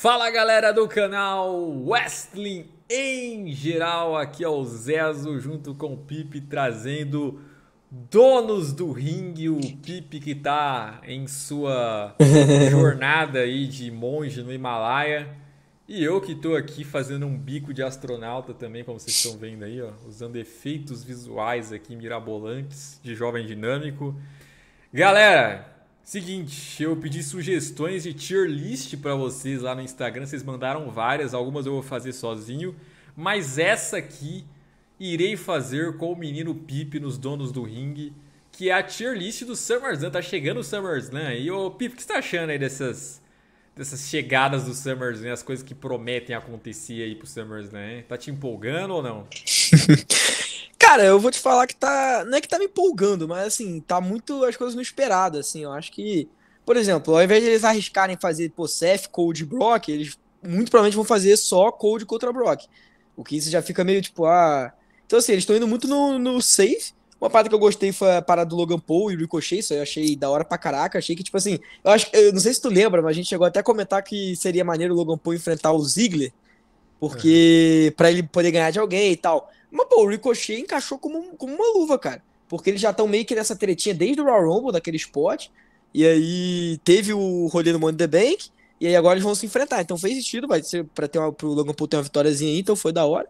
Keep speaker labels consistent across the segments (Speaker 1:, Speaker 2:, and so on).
Speaker 1: Fala galera do canal Wrestling em geral, aqui é o Zezo junto com o Pipe trazendo donos do ringue, o Pipe que tá em sua jornada aí de monge no Himalaia e eu que tô aqui fazendo um bico de astronauta também, como vocês estão vendo aí, ó, usando efeitos visuais aqui mirabolantes de jovem dinâmico. Galera, Seguinte, eu pedi sugestões de tier list para vocês lá no Instagram. Vocês mandaram várias, algumas eu vou fazer sozinho, mas essa aqui irei fazer com o menino Pipe nos Donos do Ring, que é a tier list do SummerSlam. Tá chegando o SummerSlam e ô Pipe, o que você tá achando aí dessas dessas chegadas do SummerSlam, as coisas que prometem acontecer aí pro SummerSlam? Tá te empolgando ou não?
Speaker 2: Cara, eu vou te falar que tá. Não é que tá me empolgando, mas assim, tá muito as coisas no esperado, assim. Eu acho que. Por exemplo, ao invés de eles arriscarem fazer, pô, Seth, Cold Brock, eles muito provavelmente vão fazer só Cold contra Brock. O que isso já fica meio tipo, ah. Então, assim, eles estão indo muito no, no safe. Uma parte que eu gostei foi a parada do Logan Paul e o Ricochet, isso eu achei da hora pra caraca. Achei que, tipo assim, eu acho eu não sei se tu lembra, mas a gente chegou até a comentar que seria maneiro o Logan Paul enfrentar o Ziggler, porque é. Uhum. para ele poder ganhar de alguém e tal. Mas, pô, o Ricochet encaixou como, como uma luva, cara. Porque eles já estão meio que nessa tretinha desde o Royal Rumble, daquele spot. E aí teve o rolê do Money the Bank. E aí agora eles vão se enfrentar. Então fez sentido, vai ser pra ter uma, pro Logan Paul ter uma vitóriazinha aí, então foi da hora.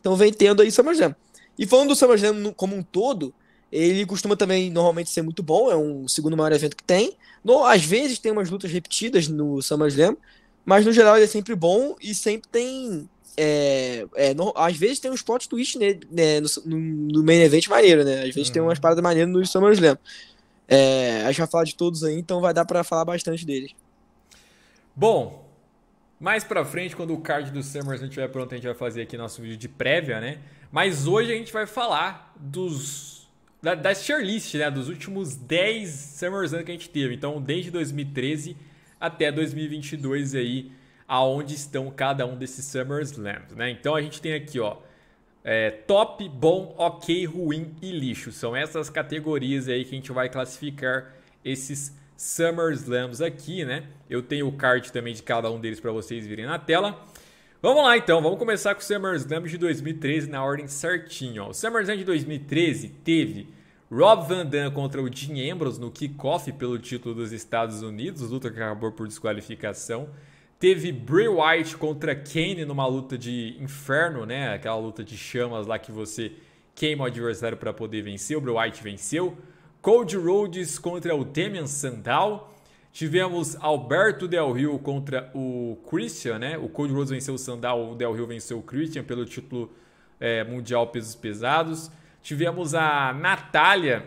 Speaker 2: Então vem tendo aí o SummerSlam. E falando do SummerSlam como um todo, ele costuma também normalmente ser muito bom, é um segundo maior evento que tem. No, às vezes tem umas lutas repetidas no SummerSlam, mas no geral ele é sempre bom e sempre tem é, é, às vezes tem uns plot twist né, né, no, no, main event maneiro, né? Às vezes uhum. tem umas uhum. paradas maneiras no SummerSlam. É, a gente vai falar de todos aí, então vai dar para falar bastante deles. Bom,
Speaker 1: mais pra frente, quando o card do SummerSlam estiver pronto, a gente vai fazer aqui nosso vídeo de prévia, né? Mas hoje a gente vai falar dos da, da list, né? Dos últimos 10 SummerSlam que a gente teve. Então, desde 2013 até 2022 aí, aonde estão cada um desses Summer Slams, né? Então a gente tem aqui, ó, é, top, bom, ok, ruim e lixo. São essas categorias aí que a gente vai classificar esses Summer Slams aqui, né? Eu tenho o card também de cada um deles para vocês virem na tela. Vamos lá então, vamos começar com o SummerSlam de 2013 na ordem certinho. Ó. O SummerSlam de 2013 teve Rob Van Dam contra o Dean Ambrose no kickoff pelo título dos Estados Unidos, luta que acabou por desqualificação. Teve Bray White contra Kane numa luta de inferno, né? Aquela luta de chamas lá que você queima o adversário para poder vencer. O Bray White venceu. Cold Rhodes contra o Damian Sandow. Tivemos Alberto Del Rio contra o Christian, né? O Cold Rhodes venceu o Sandow, o Del Rio venceu o Christian pelo título é, mundial pesos pesados. Tivemos a Natália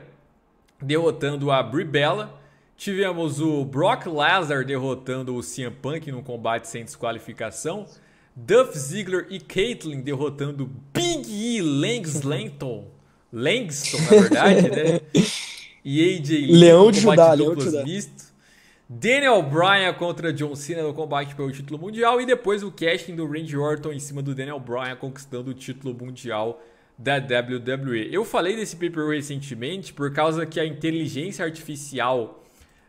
Speaker 1: derrotando a Brie Bella. Tivemos o Brock Lesnar derrotando o CM Punk no combate sem desqualificação. Duff Ziggler e Caitlyn derrotando Big E Langston. Langston, na verdade, né? E AJ Lee Leão de Judá, Leão de Judá. Daniel Bryan contra John Cena no combate pelo título mundial e depois o casting do Randy Orton em cima do Daniel Bryan conquistando o título mundial da WWE. Eu falei desse paper recentemente por causa que a inteligência artificial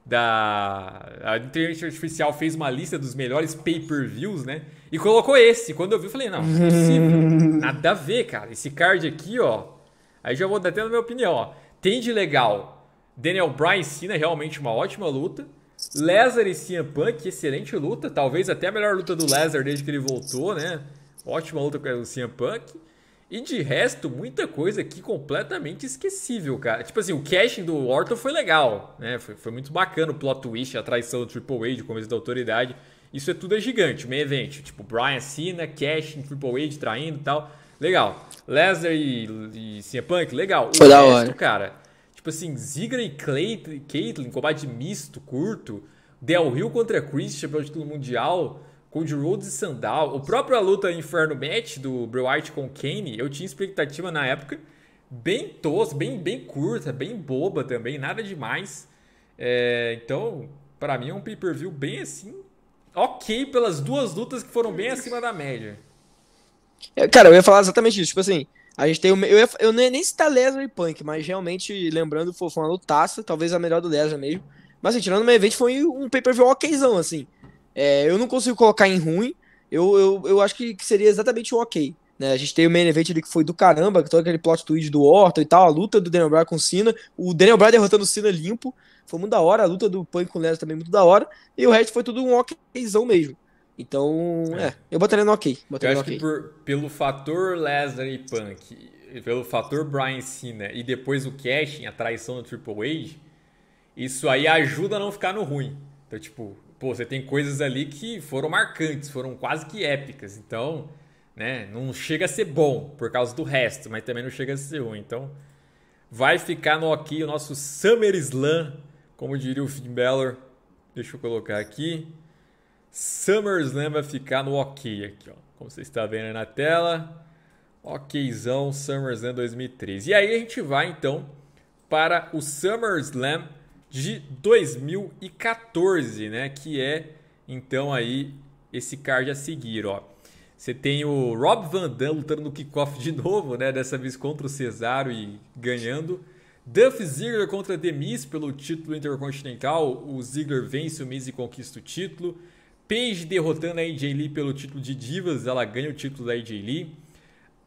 Speaker 1: da a inteligência artificial fez uma lista dos melhores pay-per-views, né? E colocou esse. Quando eu vi, eu falei, não, é Nada a ver, cara. Esse card aqui, ó. Aí já vou dar até a minha opinião, ó. Tem de legal. Daniel Bryan e Cena, realmente uma ótima luta. Lesnar e CM Punk, excelente luta. Talvez até a melhor luta do Lesnar desde que ele voltou, né? Ótima luta com o CM Punk. E de resto, muita coisa aqui completamente esquecível, cara. Tipo assim, o casting do Orton foi legal, né? Foi, foi muito bacana o plot twist, a traição do Triple H, o começo da autoridade. Isso é tudo é gigante, meio evento. Tipo, Brian Cena, casting, Triple H traindo e tal. Legal. Lesnar e, e CM Punk, legal. O foi resto, da hora. cara, tipo assim, Ziggler e Caitlyn, combate misto, curto. Del Rio contra Christian pelo título mundial Cody Rhodes e Sandal. O próprio a luta Inferno Match do Bray White com Kane, eu tinha expectativa na época bem tosca, bem, bem curta, bem boba também, nada demais. É, então, para mim é um pay-per-view bem assim, ok pelas duas lutas que foram bem acima da média.
Speaker 2: É, cara, eu ia falar exatamente isso. Tipo assim, a gente tem o. Eu, ia, eu não ia nem citar Lesnar e Punk, mas realmente, lembrando, foi uma lutaça, talvez a melhor do Lesnar mesmo. Mas assim, tirando o meu evento, foi um pay-per-view okzão, assim. É, eu não consigo colocar em ruim. Eu, eu, eu acho que, seria exatamente o ok. Né? A gente tem o main event ali que foi do caramba, todo aquele plot twist do Orton e tal, a luta do Daniel Bryan com o Cena, o Daniel Bryan derrotando o Cena limpo, foi muito da hora, a luta do Punk com o Lesnar também muito da hora, e o resto foi tudo um okzão mesmo. Então, é, é eu botaria no ok. Botaria eu acho no okay.
Speaker 1: que por, pelo fator Lesnar e Punk, pelo fator Bryan Cena e depois o cashing, a traição do Triple H, isso aí ajuda a não ficar no ruim. Então, tipo, pô, você tem coisas ali que foram marcantes, foram quase que épicas. Então, né, não chega a ser bom por causa do resto, mas também não chega a ser ruim. Então, vai ficar no aqui o nosso Summer Slam, como diria o Finn Balor. Deixa eu colocar aqui. Summer Slam vai ficar no ok aqui, ó. Como você está vendo aí na tela. Okzão Summer Slam 2013. E aí a gente vai então para o Summer Slam de 2014, né? Que é então aí esse card a seguir, ó. Você tem o Rob Van Dam lutando no kickoff de novo, né? Dessa vez contra o Cesaro e ganhando. Duff Ziggler contra The Miz pelo título intercontinental. O Ziggler vence o Miz e conquista o título. Paige derrotando a AJ Lee pelo título de Divas, ela ganha o título da AJ Lee.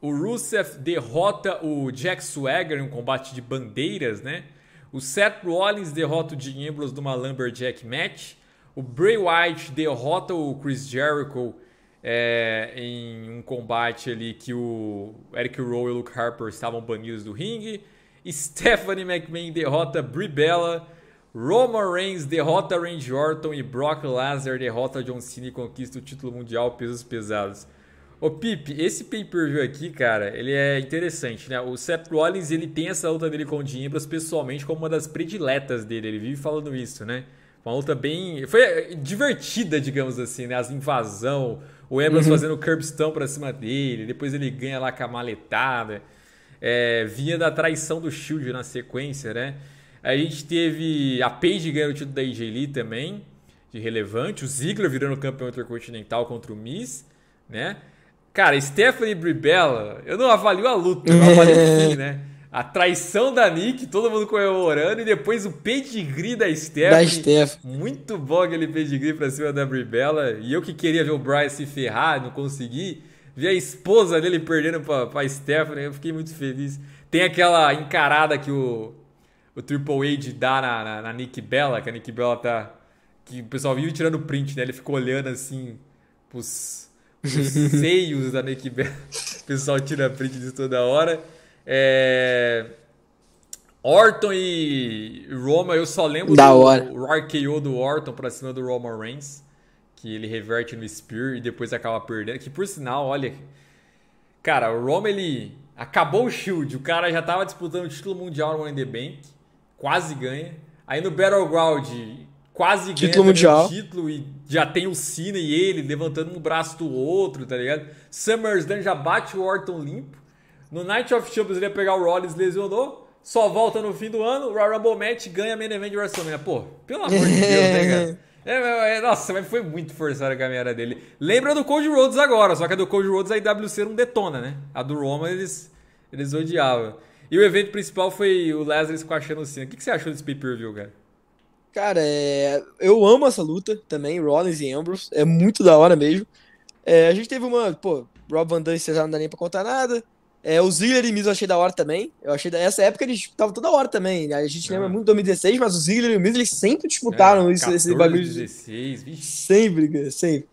Speaker 1: O Rusev derrota o Jack Swagger em um combate de bandeiras, né? O Seth Rollins derrota o Dean Ambrose numa Lumberjack Match. O Bray Wyatt derrota o Chris Jericho é, em um combate ali que o Eric Rowe e o Luke Harper estavam banidos do ringue. Stephanie McMahon derrota Brie Bella. Roman Reigns derrota Randy Orton e Brock Lesnar derrota John Cena e conquista o título mundial pesos pesados. Ô Pipe, esse pay-per-view aqui, cara, ele é interessante, né? O Seth Rollins, ele tem essa luta dele com o Dean Ambrose pessoalmente como uma das prediletas dele, ele vive falando isso, né? Uma luta bem... foi divertida, digamos assim, né? As invasão, o Ambrose uhum. fazendo curbstone pra cima dele, depois ele ganha lá com a maletada, é, vinha da traição do Shield na sequência, né? A gente teve a Paige ganhando o título da AJ Lee também, de relevante, o Ziggler virando campeão intercontinental contra o Miz, né? Cara, Stephanie Bribella, eu não avalio a luta, eu avalio o né? A traição da Nick, todo mundo comemorando, e depois o pedigree da Stephanie. Da Steph. Muito bom aquele pedigree pra cima da Bribella. E eu que queria ver o Bryce se ferrar, não consegui. Vi a esposa dele perdendo pra, pra Stephanie, eu fiquei muito feliz. Tem aquela encarada que o, o Triple H dá na, na, na Nick Bella, que a Nick Bella tá. Que o pessoal viu tirando print, né? Ele ficou olhando assim pros os seios da Nick Bell. O pessoal tira print disso toda hora. É... Orton e Roma, eu só lembro da do hora. RKO do Orton pra cima do Roman Reigns, que ele reverte no Spear e depois acaba perdendo. Que por sinal, olha. Cara, o Roma ele acabou o Shield, o cara já tava disputando o título mundial no Money the Bank, quase ganha. Aí no Battleground, quase título ganha mundial. título e já tem o Cena e ele levantando um braço do outro, tá ligado? SummerSlam já bate o Orton limpo. No Night of Champions ele ia pegar o Rollins, lesionou. Só volta no fim do ano, o Royal Rumble Match ganha a main event de WrestleMania. Pô, pelo amor de Deus, tá né, ligado? É, é, é, nossa, mas foi muito forçada a caminhada dele. Lembra do Cold Rhodes agora, só que a do Cold Rhodes a IWC não detona, né? A do Roma eles, eles odiavam. E o evento principal foi o Lazarus com a Chano Cena. O que, que você achou desse pay-per-view, cara?
Speaker 2: Cara, é... eu amo essa luta também, Rollins e Ambrose. É muito da hora mesmo. É, a gente teve uma, pô, Rob Van Dam e Cesaro não dá nem pra contar nada. É, o Ziggler e o Miz eu achei da hora também. Eu achei da... Essa época eles estavam toda hora também. Né? A gente é. lembra ah. muito de 2016, mas o Ziggler e o Miz eles sempre disputaram é, 14, esse bagulho. bicho. Sempre, sempre.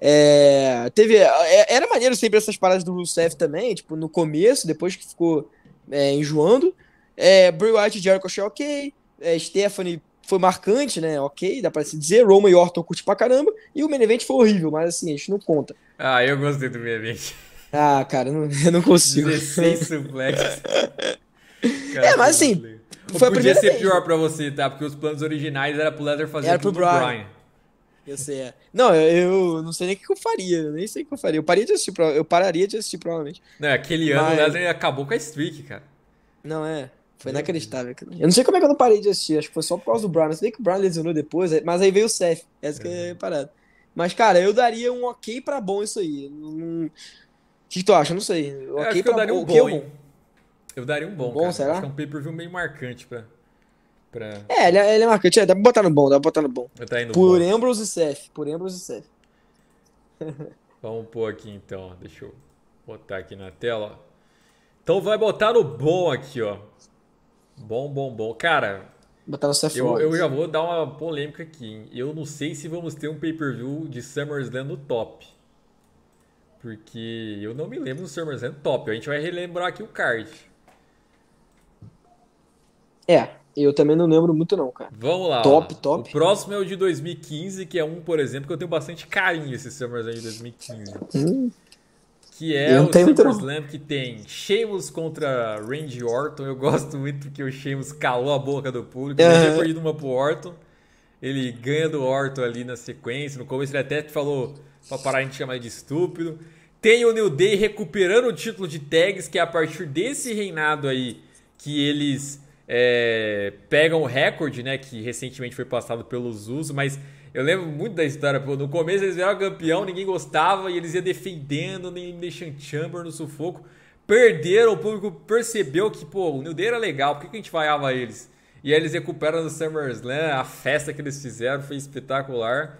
Speaker 2: É, teve, é, era maneiro sempre essas paradas do Rusev também, tipo, no começo, depois que ficou é, enjoando. É, Bray Wyatt e Jericho achei ok. É, Stephanie foi marcante, né? Ok, dá pra se dizer. Roma e Orton curti pra caramba. E o Menevent event foi horrível, mas assim, a gente não conta.
Speaker 1: Ah, eu gostei do Menevent. event.
Speaker 2: Ah, cara, não, eu não consigo. 16
Speaker 1: suplex. é, mas assim, foi a primeira ser vez. pior né? pra você, tá? Porque os planos originais era pro Leather fazer era pro Brian. Brian. Eu sei, é.
Speaker 2: Não, eu, eu, não sei nem o que eu faria. Eu nem sei o que eu faria. Eu, parei de assistir, eu pararia de assistir, provavelmente.
Speaker 1: Não, aquele ano o Leather acabou com a
Speaker 2: streak, cara. Não, é. Foi inacreditável. Eu não sei como é que eu não parei de assistir, acho que foi só por causa do Brown. Eu sei que o Brown lesionou depois, mas aí veio o Seth. Essa é que é a é parada. Mas, cara, eu daria um ok pra bom isso aí. O que, que tu acha? Eu não sei. Eu okay acho que eu daria bom. um bom. bom.
Speaker 1: Eu daria um bom, bom cara. Será? Acho que é um pay-per-view meio marcante pra... pra...
Speaker 2: É, ele, é, ele é marcante. É, dá pra botar no bom, dá pra botar no bom. Tá indo por bom. Ambrose e Seth.
Speaker 1: Por Ambrose e Seth. Vamos pôr aqui, então. Deixa eu botar aqui na tela. Então vai botar no bom aqui, ó. Bom, bom, bom. Cara,
Speaker 2: eu, eu, já vou
Speaker 1: dar uma polêmica aqui. Hein? Eu não sei se vamos ter um pay-per-view de SummerSlam no top.
Speaker 2: Porque eu não
Speaker 1: me lembro do SummerSlam top. A gente vai relembrar aqui o card.
Speaker 2: É, eu também não lembro muito não, cara. Vamos lá. Top, ó.
Speaker 1: top. O próximo é o de 2015, que é um, por exemplo, que eu tenho bastante carinho esse SummerSlam de 2015. Hum. Que é eu o SummerSlam que tem Sheamus contra Randy Orton. Eu gosto muito que o Sheamus calou a boca do público. Ele tinha perdido uma pro Orton. Ele ganha do Orton ali na sequência. No começo ele até falou pra parar a gente chamar de estúpido. Tem o New Day recuperando o título de tags, que é a partir desse reinado aí que eles é, pegam o recorde, né? Que recentemente foi passado pelos usos, mas eu lembro muito da história, pô. No começo eles eram campeão, ninguém gostava, e eles iam defendendo, nem deixando Chamber no sufoco. Perderam, o público percebeu que, pô, o New Day era legal, por que, que a gente vaiava eles? E aí eles recuperam no SummerSlam, a festa que eles fizeram foi espetacular.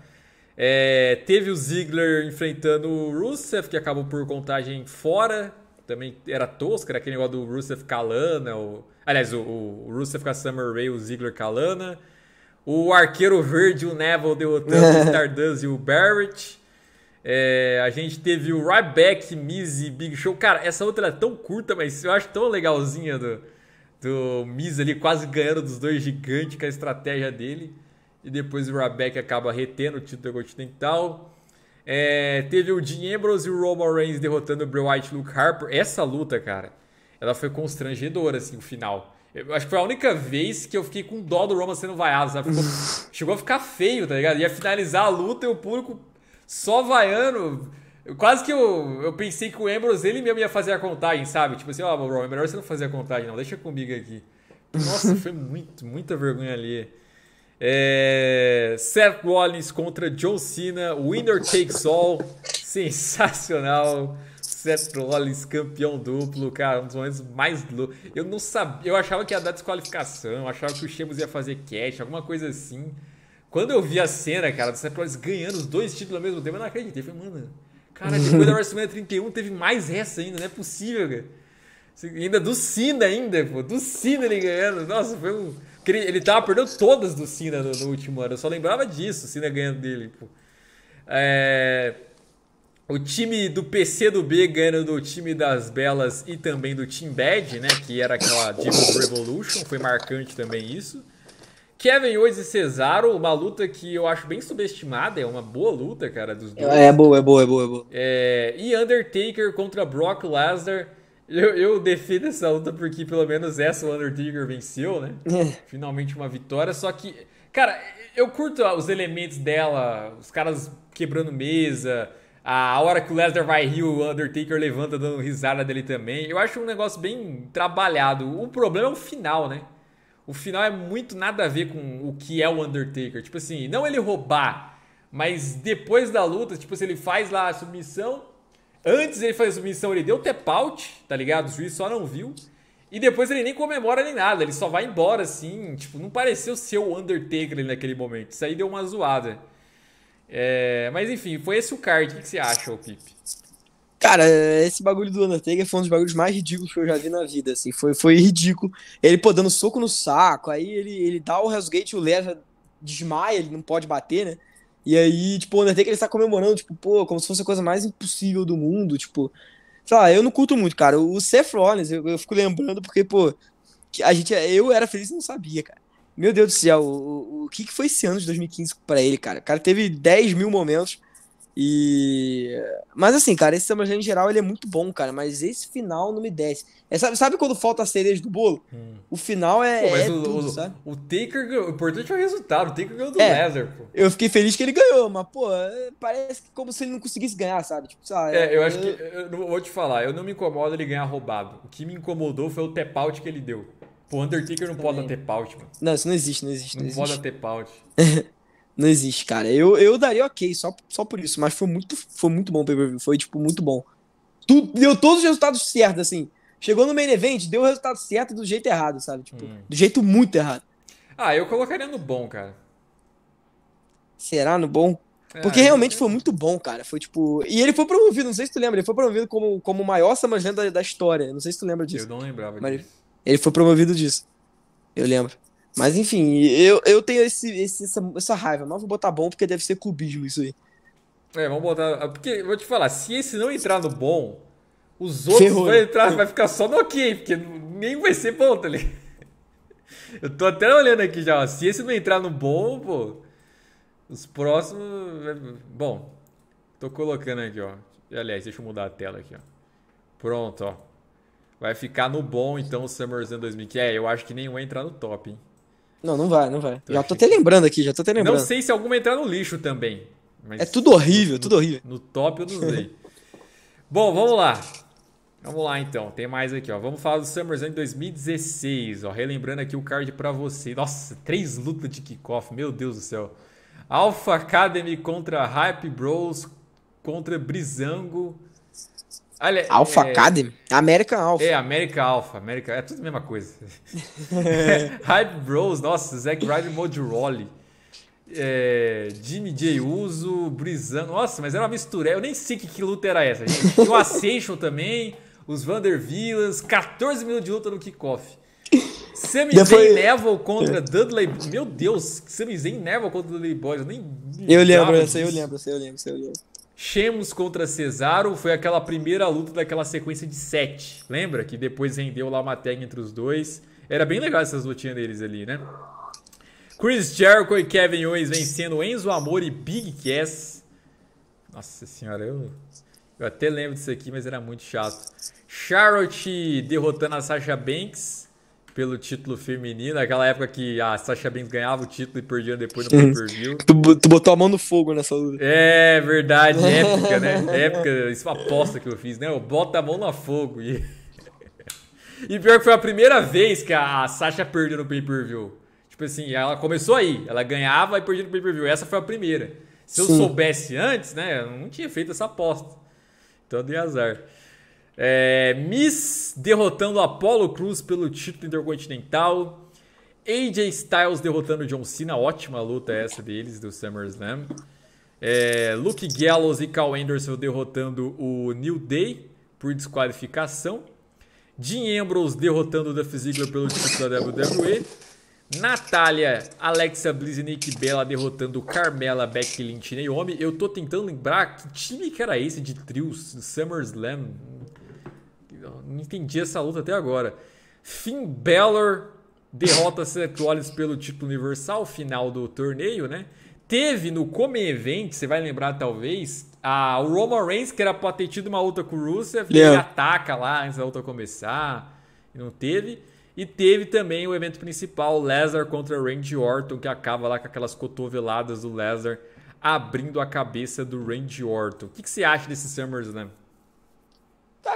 Speaker 1: É, teve o Ziggler enfrentando o Rusev, que acabou por contagem fora. Também era tosco, era aquele negócio do Rusev calana. Né, aliás, o, o Rusev com a Summer Rae, o Ziggler calana o Arqueiro Verde, o Neville derrotando o Stardust e o Barrett. É, a gente teve o Ryback, Miz e Big Show. Cara, essa outra é tão curta, mas eu acho tão legalzinha do, do Miz ali quase ganhando dos dois gigantes com a estratégia dele. E depois o Ryback acaba retendo o título continental. É, teve o Dean Ambrose e o Roman Reigns derrotando o Bray Wyatt e Luke Harper. Essa luta, cara ela foi constrangedora, assim, o final. Eu acho que foi a única vez que eu fiquei com dó do Roman sendo vaiado, sabe? Ficou, chegou a ficar feio, tá ligado? Ia finalizar a luta e o público só vaiando. Quase que eu, eu pensei que o Ambrose ele mesmo ia fazer a contagem, sabe? Tipo assim, ó, oh, Roman, é melhor você não fazer a contagem, não. Deixa comigo aqui. Nossa, foi muito, muita vergonha ali. É... Seth Rollins contra John Cena, winner takes all. Sensacional. Seth Rollins campeão duplo, cara, um dos momentos mais loucos. Eu não sabia, eu achava que ia dar desqualificação, achava que o Sheamus ia fazer cash, alguma coisa assim. Quando eu vi a cena, cara, do Seth Rollins ganhando os dois títulos ao mesmo tempo, eu não acreditei. Eu falei, mano, cara, depois da WrestleMania 31 teve mais essa ainda, não é possível, cara. Assim, ainda do Cena ainda, pô, do Cena ele ganhando. Nossa, foi um... Ele, ele tava perdendo todas do Cena no, no último ano, eu só lembrava disso, o Cena ganhando dele, pô. É... O time do PC do B ganhando do time das Belas e também do Team Bad, né? Que era aquela Divas Revolution, foi marcante também isso. Kevin Owens e Cesaro, uma luta que eu acho bem subestimada, é uma boa luta, cara, dos dois. É, é
Speaker 2: boa, é boa, é boa, é boa.
Speaker 1: É, e Undertaker contra Brock Lesnar. Eu, eu defendo essa luta porque pelo menos essa o Undertaker venceu, né? É. Finalmente uma vitória, só que. Cara, eu curto ah, os elementos dela, os caras quebrando mesa a hora que o Lesnar vai rir, o Undertaker levanta dando risada dele também. Eu acho um negócio bem trabalhado. O problema é o final, né? O final é muito nada a ver com o que é o Undertaker. Tipo assim, não ele roubar, mas depois da luta, tipo, se ele faz lá a submissão, antes ele fazer a submissão, ele deu tap out, tá ligado? O juiz só não viu. E depois ele nem comemora nem nada, ele só vai embora assim. Tipo, não pareceu ser o Undertaker naquele momento. Isso aí deu uma zoada. É, mas enfim, foi esse o card. O que você
Speaker 2: acha, ô Pipe? Cara, esse bagulho do Undertaker foi um dos bagulhos mais ridículos que eu já vi na vida, assim, foi, foi ridículo. Ele, pô, dando soco no saco, aí ele, ele dá o Hellsgate, o Leva desmaia, ele não pode bater, né? E aí, tipo, o Undertaker ele está comemorando, tipo, pô, como se fosse a coisa mais impossível do mundo, tipo... Sei lá, eu não curto muito, cara. O Seth Rollins, eu, eu fico lembrando porque, pô, a gente, eu era feliz e não sabia, cara. Meu Deus do céu, o, o, o que, que foi esse ano de 2015 para ele, cara? O cara teve 10 mil momentos. E. Mas assim, cara, esse Summerland em geral ele é muito bom, cara. Mas esse final não me desce. É, sabe, sabe quando falta a cereja do bolo? Hum. O final é. Pô, é o, tudo, o, sabe? o Taker ganhou. O importante é o resultado. O Taker ganhou do é, Lesnar, pô. Eu fiquei feliz que ele ganhou, mas, pô, é, parece como se ele não conseguisse ganhar, sabe? Tipo, sabe é, eu, eu é, acho que.
Speaker 1: Eu vou te falar, eu não me incomodo ele ganhar roubado. O que me incomodou foi o tap out que ele deu. O Undertaker não pode ter paut, mano.
Speaker 2: Tipo. Não, isso não existe, não existe. Não, não pode ter paut. Tipo. não existe, cara. Eu, eu daria ok, só, só por isso. Mas foi muito, foi muito bom o pay-per-view. Foi, tipo, muito bom. Tudo, deu todos os resultados certos, assim. Chegou no main event, deu o resultado certo do jeito errado, sabe? Tipo, hum. do jeito muito errado. Ah, eu colocaria no bom, cara. Será no bom? É, Porque realmente eu... É foi muito bom, cara. Foi tipo. E ele foi promovido, não sei se tu lembra, ele foi promovido como, como o maior Summerland da, da história. Não sei se tu lembra disso. Eu não lembrava mas... Ele foi promovido disso. Eu lembro. Mas enfim, eu, eu tenho esse, esse essa, essa, raiva, mas vou botar bom porque deve ser cubismo isso aí.
Speaker 1: É, vamos botar. Ah, porque, vou te falar, se esse não entrar no bom, os outros Ferrou. vão entrar, vai ficar só no ok, porque nem vai ser bom, tá ligado? Eu tô até olhando aqui já, ó. Se esse não entrar no bom, pô, os próximos. É, bom, tô colocando aqui, ó. Aliás, deixa eu mudar a tela aqui, ó. Pronto, ó. Vai ficar no bom, então, o SummerSlam 2015. É, eu acho que nenhum entrar no top, hein?
Speaker 2: Não, não vai, não vai. Então tô já achando. tô até lembrando aqui, já tô até lembrando. Não sei
Speaker 1: se alguma entrar no lixo também. é tudo horrível, no, tudo horrível. No top eu não sei. bom, vamos lá. Vamos lá então, tem mais aqui, ó. Vamos falar do SummerSlam 2016, ó. Relembrando aqui o card para você. Nossa, três lutas de kickoff, meu Deus do céu. Alpha Academy contra Hype Bros contra Brizango Olha, Alpha é, Academy?
Speaker 2: América Alpha. É,
Speaker 1: América Alpha. América, é tudo a mesma coisa. Hype Bros, nossa, Zack Ryder Modirolle. É, Jimmy J. Uso, Brizano. Nossa, mas era uma mistura. Eu nem sei que, que luta era essa. Gente. o Ascension também, os Vandervillas. 14 minutos de luta no kickoff. Sami Depois... Neville contra é. Dudley. Meu Deus, Sami Zayn Neville contra Dudley Boys. Eu nem. Eu lembro, eu lembro, eu lembro, eu lembro. Sheamus contra Cesaro foi aquela primeira luta daquela sequência de sete. Lembra? Que depois rendeu lá uma tag entre os dois. Era bem legal essas lutinhas deles ali, né? Chris Jericho e Kevin Owens vencendo Enzo Amor e Big Cass. Nossa senhora, eu, eu até lembro disso aqui, mas era muito chato. Charlotte derrotando a Sasha Banks pelo título feminino, aquela época que a Sasha Banks ganhava o título e perdia depois no pay-per-view.
Speaker 2: Tu, tu, botou a mão no fogo nessa luta.
Speaker 1: É, verdade, épica, né? épica, isso é uma aposta que eu fiz, né? Eu boto a mão no fogo e... e pior que foi a primeira vez que a Sasha perdeu no pay-per-view. Tipo assim, ela começou aí, ela ganhava e perdia no pay-per-view, essa foi a primeira. Se eu Sim. soubesse antes, né, eu não tinha feito essa aposta. Então dei azar. É, Miss derrotando Apollo Cruz pelo título intercontinental. AJ Styles derrotando John Cena. Ótima luta essa deles do SummerSlam. É, Luke Gallows e Cal Anderson derrotando o New Day por desqualificação. Dean Ambrose derrotando The Ziggler pelo título da WWE. Natália, Alexa Bliss e Nick Bella derrotando Carmela, Becky Lynch e Naomi. Eu tô tentando lembrar que time que era esse de trios SummerSlam não entendi essa luta até agora. Finn Balor derrota Seth Rollins pelo título universal, final do torneio, né? Teve no Come Event, você vai lembrar talvez, a Roman Reigns, que era para ter tido uma luta com o Rusev, yeah. ele é. ataca lá antes da luta começar, e não teve. E teve também o evento principal, Lesnar contra Randy Orton, que acaba lá com aquelas cotoveladas do Lesnar abrindo a cabeça do Randy Orton. O que, que você acha desse SummerSlam? Né?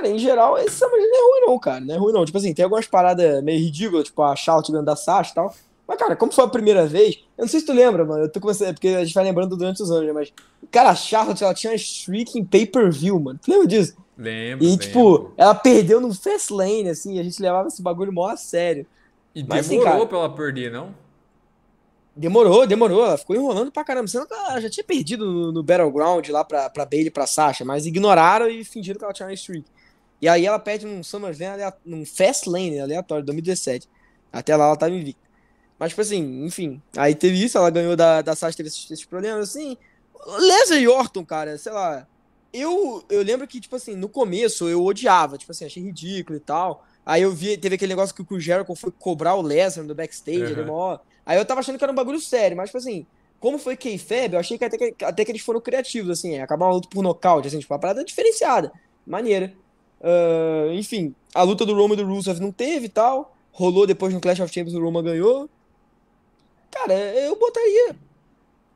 Speaker 2: Cara, em geral, esse samba não é ruim, não, cara. Não é ruim, não. Tipo assim, tem algumas paradas meio ridículas, tipo a Shout dentro da Sasha e tal. Mas, cara, como foi a primeira vez, eu não sei se tu lembra, mano. Eu tô começando, é porque a gente vai lembrando durante os anos, né? Mas, cara, a Charlotte, ela tinha uma streak em pay-per-view, mano. Tu lembra disso?
Speaker 1: Lembro. E, tipo, lembro. tipo,
Speaker 2: ela perdeu no fast lane, assim, a gente levava esse bagulho mó a sério. E Mas, assim, demorou assim, cara, pra ela perder, não? Demorou, demorou. Ela ficou enrolando pra caramba. Sendo que ela já tinha perdido no, no Battleground lá pra, pra Bailey e pra Sasha, mas ignoraram e fingiram que ela tinha uma streak. E aí ela perde num SummerSlam, aleatório, num Fast Lane aleatório, 2017. Até lá ela tava invicta. Mas, tipo assim, enfim. Aí teve isso, ela ganhou da, da Sasha, teve esses, esses problemas, assim. Leslie e Orton, cara, sei lá. Eu, eu lembro que, tipo assim, no começo eu odiava, tipo assim, achei ridículo e tal. Aí eu vi, teve aquele negócio que o Jericho foi cobrar o Lesnar do backstage, uhum. É maior... aí eu tava achando que era um bagulho sério, mas, tipo assim, como foi K-Fab, eu achei que até, que até que eles foram criativos, assim, acabaram é, acabar uma luta por nocaute, assim, tipo, uma parada diferenciada, maneira. Uh, enfim, a luta do Roman e do Rusev não teve tal. Rolou depois no Clash of Champions, o Roman ganhou. Cara, eu botaria.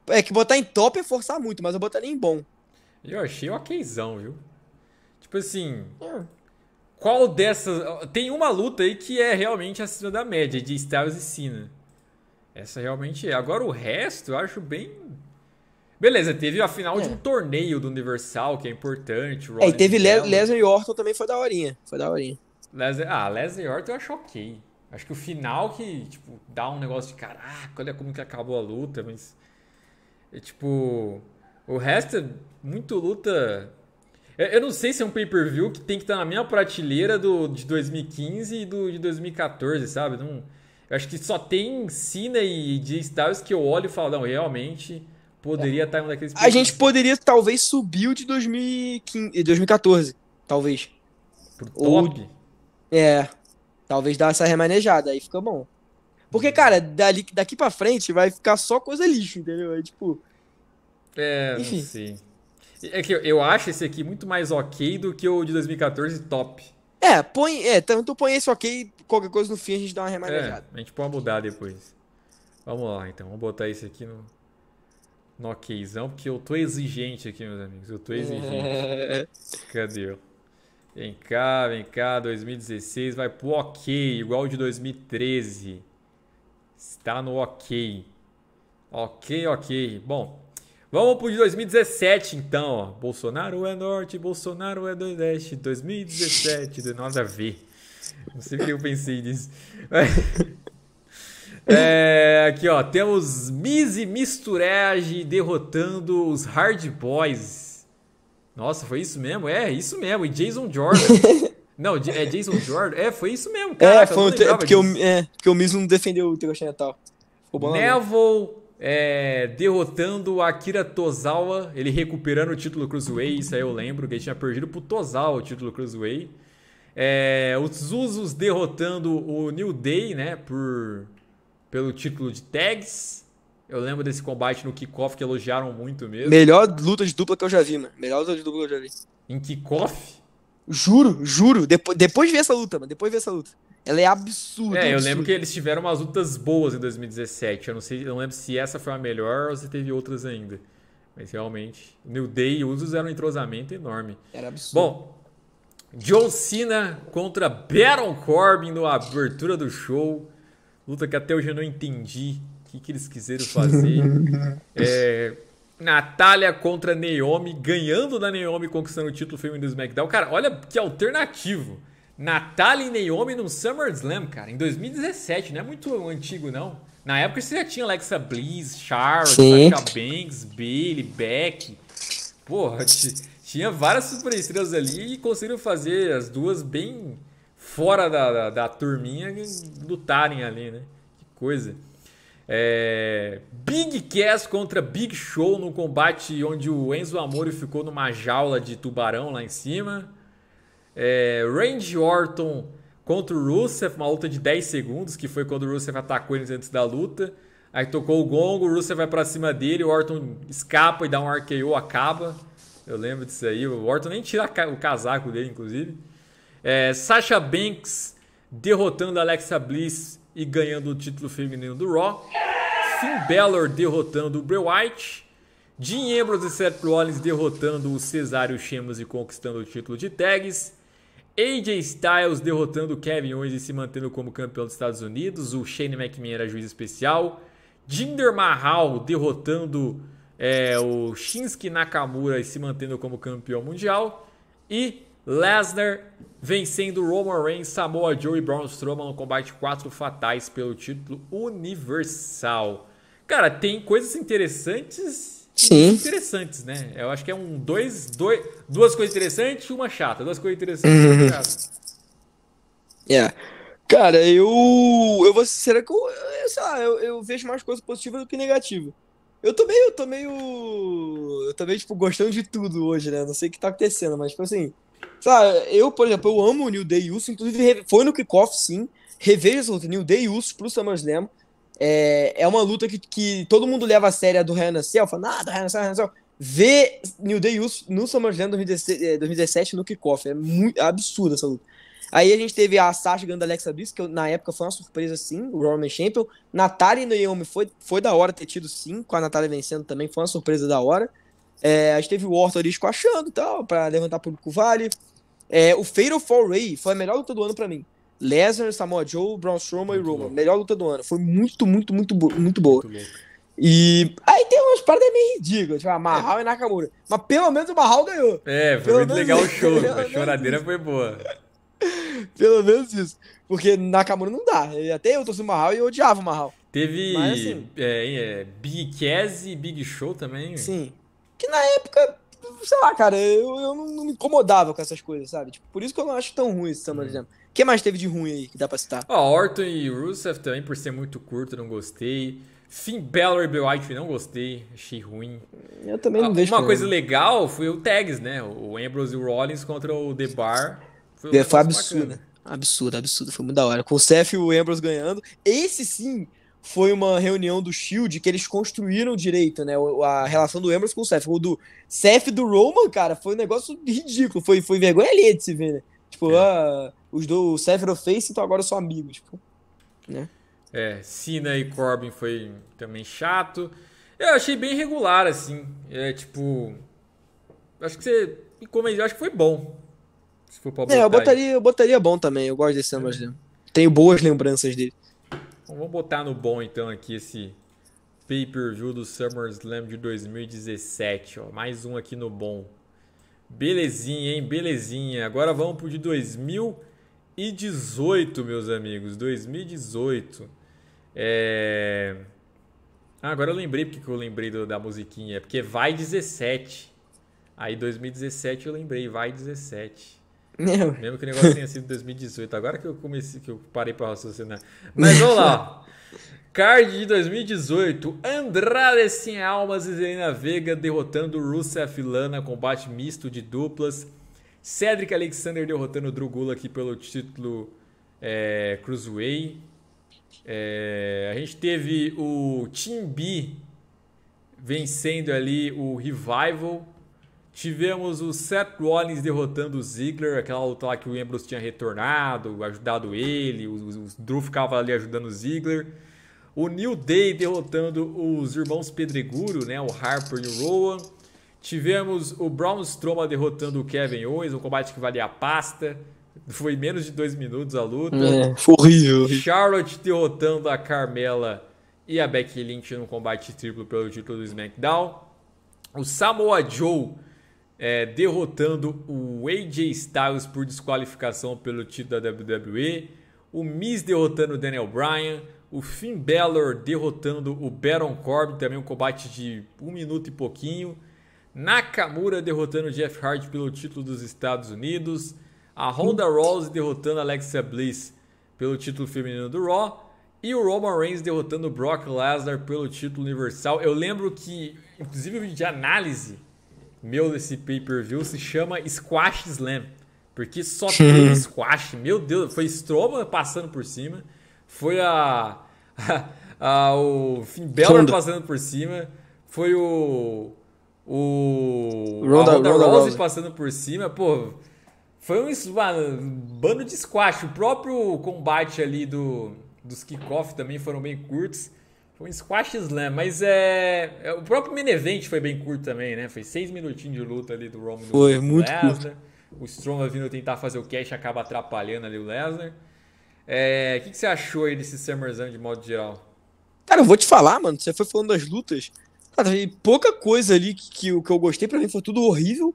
Speaker 2: É que botar em top é forçar muito, mas eu botaria em bom.
Speaker 1: Eu achei okzão, viu? Tipo assim. É. Qual dessas. Tem uma luta aí que é realmente acima da média, de Styles e Cena. Essa realmente é. Agora o resto eu acho bem Beleza, teve a final é. de um torneio do Universal, que é
Speaker 2: importante. É, e teve Le Lesnar e Orton também, foi da horinha. Foi da horinha.
Speaker 1: Lesnar, ah, Lesnar e Orton eu acho ok. Acho que o final que, tipo, dá um negócio de caraca, olha como que acabou a luta, mas. É, tipo. O resto é muito luta. Eu, não sei se é um pay-per-view que tem que estar na minha prateleira do, de 2015 e do, de 2014, sabe? Não, eu acho que só tem Cena e J Styles que eu olho e falo, não, realmente Poderia estar em um daqueles. A gente
Speaker 2: poderia talvez subir o de 2015, 2014, talvez. Pro top? Ou, é. Talvez dar essa remanejada, aí fica bom. Porque, hum. cara, dali, daqui pra frente vai ficar só coisa lixo, entendeu? É tipo.
Speaker 1: É, Enfim. É que eu acho esse aqui muito mais ok do que o de 2014 top.
Speaker 2: É, põe. É, então põe esse ok, qualquer coisa no fim a gente dá uma remanejada.
Speaker 1: É, a gente põe uma depois. Vamos lá, então. Vamos botar esse aqui no no okzão, porque eu tô exigente aqui, meus amigos. Eu tô é. exigente. Cadê? Vem cá, vem cá, 2016 vai pro ok, igual de 2013. Está no ok. Ok, ok. Bom, vamos pro de 2017 então. Ó. Bolsonaro é norte, Bolsonaro é nordeste. 2017, de nada a ver. Não sei que eu pensei nisso. É, aqui, ó. Temos Miz e derrotando os Hard Boys. Nossa, foi isso mesmo? É, isso mesmo. E Jason Jordan. não, é Jason Jordan? É, foi isso mesmo. É, caraca, é, foi porque, o,
Speaker 2: é, porque o Miz não defendeu o Tegoshi Natal.
Speaker 1: Neville é, derrotando o Akira Tozawa, ele recuperando o título Cruiserweight, isso aí eu lembro, que ele tinha perdido pro Tozawa o título Cruiserweight. É, os Usos derrotando o New Day, né, por pelo título de tags. Eu lembro desse combate no kickoff que elogiaram muito mesmo. Melhor luta de dupla que eu já vi, mano.
Speaker 2: Melhor luta de dupla que eu já vi. Em kickoff? Juro, juro. Depois, depois de ver essa luta, mano. Depois de ver essa luta. Ela é absurda. É, absurda. eu lembro que
Speaker 1: eles tiveram umas lutas boas em 2017. Eu não sei, eu não lembro se essa foi a melhor ou se teve outras ainda. Mas realmente, New Day e Usos eram um entrosamento enorme. Era absurdo. Bom, John Cena contra Baron Corbin na abertura do show luta que até hoje eu não entendi o que, que eles quiseram fazer. é, Natália contra Naomi, ganhando da Naomi, conquistando o título feminino do SmackDown. Cara, olha que alternativo. Natália e Naomi no SummerSlam, cara, em 2017, não é muito antigo, não. Na época você já tinha Alexa Bliss, Charlotte, Sasha Banks, Bailey, Beck. Porra, tinha várias super estrelas ali e conseguiram fazer as duas bem fora da, da, da turminha lutarem ali, né? Que coisa. É, Big Cass contra Big Show no combate onde o Enzo Amore ficou numa jaula de tubarão lá em cima. É, Randy Orton contra o Rusev, uma luta de 10 segundos, que foi quando o Rusev atacou eles antes da luta. Aí tocou o gongo, o Rusev vai para cima dele, o Orton escapa e dá um RKO, acaba. Eu lembro disso aí. O Orton nem tira o casaco dele, inclusive. É, Sasha Banks derrotando Alexa Bliss e ganhando o título feminino do Raw. Finn Balor derrotando o Bray White. Dean Ambrose e Seth Rollins derrotando o Cesário Sheamus e conquistando o título de tags. AJ Styles derrotando o Kevin Owens e se mantendo como campeão dos Estados Unidos. O Shane McMahon era juiz especial. Jinder Mahal derrotando é, o Shinsuke Nakamura e se mantendo como campeão mundial. E Lesnar vencendo Roman Reigns, Samoa Joe e Braun Strowman no combate 4 fatais pelo título universal. Cara, tem coisas interessantes Sim. interessantes, né? Eu acho que é um dois, dois duas
Speaker 2: coisas interessantes e uma chata. Duas coisas interessantes uhum. e uma uhum. chata. Yeah. É. Cara, eu. Eu vou. Será que eu. eu sei lá, eu, eu vejo mais coisas positivas do que negativa. Eu tô meio. Eu tô meio. Eu tô meio, tipo, gostando de tudo hoje, né? Não sei o que tá acontecendo, mas, tipo assim. Sabe, eu, por exemplo, eu amo o New Day Uso, inclusive foi no kickoff, sim. Revejo essa luta, New Day Uso pro SummerSlam. É, é uma luta que, que todo mundo leva a sério do Ryan Cell, fala, nada, ah, Ryan Cell, Ryan Cell. Ver New Day Uso no SummerSlam 2017, 2017 no kickoff, é muito é absurdo essa luta. Aí a gente teve a Sasha ganhando a Alexa Bliss, que eu, na época foi uma surpresa, sim, o Roman Champion. Natália e Naomi foi, foi da hora ter tido, sim, com a Natália vencendo também, foi uma surpresa da hora. É, a gente teve o Orton ali escoachando e tal, pra levantar público vale. É, o Fatal Fall Ray foi a melhor luta do ano para mim. Lesnar, Samoa Joe, Braun Strowman muito e Roman. Bom. Melhor luta do ano. Foi muito, muito, muito, muito boa. Muito e aí tem umas paradas meio ridículas, tipo, a Mahal é. e Nakamura. Mas pelo menos o Mahal ganhou.
Speaker 1: É, foi pelo muito legal o show. Pelo a choradeira foi boa.
Speaker 2: pelo menos isso. Porque Nakamura não dá. Até eu torci o Mahal e eu odiava o Mahal.
Speaker 1: Teve Mas, assim, é, é, Big Cass e Big Show também. Sim. Que na
Speaker 2: época sei lá, cara, eu, eu não, não, me incomodava com essas coisas, sabe? Tipo, por isso que eu não acho tão ruim esse Summer uhum. Jam. O que mais teve de ruim aí que dá pra citar? Ó,
Speaker 1: Orton e Rusev também, por ser muito curto, não gostei. Finn Balor e Bray não gostei, achei ruim. Eu também não deixei ah, Uma coisa legal foi o tags, né? O Ambrose e o Rollins contra o The Bar. Foi, um é, foi absurdo, né?
Speaker 2: Absurdo, absurdo. Foi muito da hora. Com o Seth e o Ambrose ganhando. Esse sim foi uma reunião do Shield que eles construíram direito, né? A relação do Emerson com o Seth. O do Seth do Roman, cara, foi um negócio ridículo. Foi, foi vergonha ali de se ver, né? Tipo, é. ah, os do Seth e o Face, então agora são amigos, tipo, né?
Speaker 1: É, Cena e Corbin foi também chato. Eu achei bem regular, assim. É, tipo. Acho que você. Como eu acho que foi bom. Se
Speaker 2: for pra botar é, eu botaria, eu botaria bom também. Eu gosto desse Emerson é. Tenho boas lembranças dele.
Speaker 1: Então, vamos botar no bom então aqui esse pay-per-view do SummerSlam de 2017. Ó. Mais um aqui no bom. Belezinha, hein? Belezinha. Agora vamos pro de 2018, meus amigos. 2018. É... Ah, agora eu lembrei porque eu lembrei do, da musiquinha. É porque vai 17. Aí 2017 eu lembrei, vai 17. Meu. Mesmo que o negócio tenha sido 2018, agora que eu comecei, que eu parei para raciocinar. Mas vamos lá. Card de 2018, Andrade sem almas e Zelina Vega derrotando Rusev Lana, combate misto de duplas. Cedric Alexander derrotando o Drugula aqui pelo título é, Cruiserweight. É, a gente teve o Team B vencendo ali o Revival Tivemos o Seth Rollins derrotando o Ziggler, aquela luta lá que o Ambrose tinha retornado, ajudado ele, o, o, Drew ficava ali ajudando o Ziggler. O New Day derrotando os irmãos Pedreguro, né, o Harper e o Rowan. Tivemos o Braun Strowman derrotando o Kevin Owens, um combate que valia a pasta. Foi menos de dois minutos a luta. É, foi horrível. Charlotte derrotando a Carmela e a Becky Lynch num combate triplo pelo título do SmackDown. O Samoa Joe é, derrotando o AJ Styles por desqualificação pelo título da WWE, o Miz derrotando o Daniel Bryan, o Finn Balor derrotando o Baron Corbin, também um combate de um minuto e pouquinho, Nakamura derrotando o Jeff Hardy pelo título dos Estados Unidos, a Ronda Rousey derrotando a Alexa Bliss pelo título feminino do Raw, e o Roman Reigns derrotando o Brock Lesnar pelo título universal. Eu lembro que, inclusive, o vídeo de análise meu desse pay-per-view se chama Squash Slam. Porque só tem squash. Meu Deus, foi Stroma passando por cima. Foi a, a, a o Finn Balor passando por cima. Foi o o Ronda, Ronda, Ronda passando por cima. Pô, foi um bando de squash. O próprio combate ali do dos kickoff também foram bem curtos. Foi um squash slam, mas é. é o próprio Menevent foi bem curto também, né? Foi seis minutinhos de luta ali do Roman. Foi, do muito Lesnar. curto. O Stroma vindo tentar fazer o cash acaba atrapalhando ali o Lesnar. É... O que, que, você achou aí desse SummerSlam de modo geral?
Speaker 2: Cara, eu vou te falar, mano. Você foi falando das lutas. Cara, pouca coisa ali que, que, que eu gostei. Pra mim foi tudo horrível.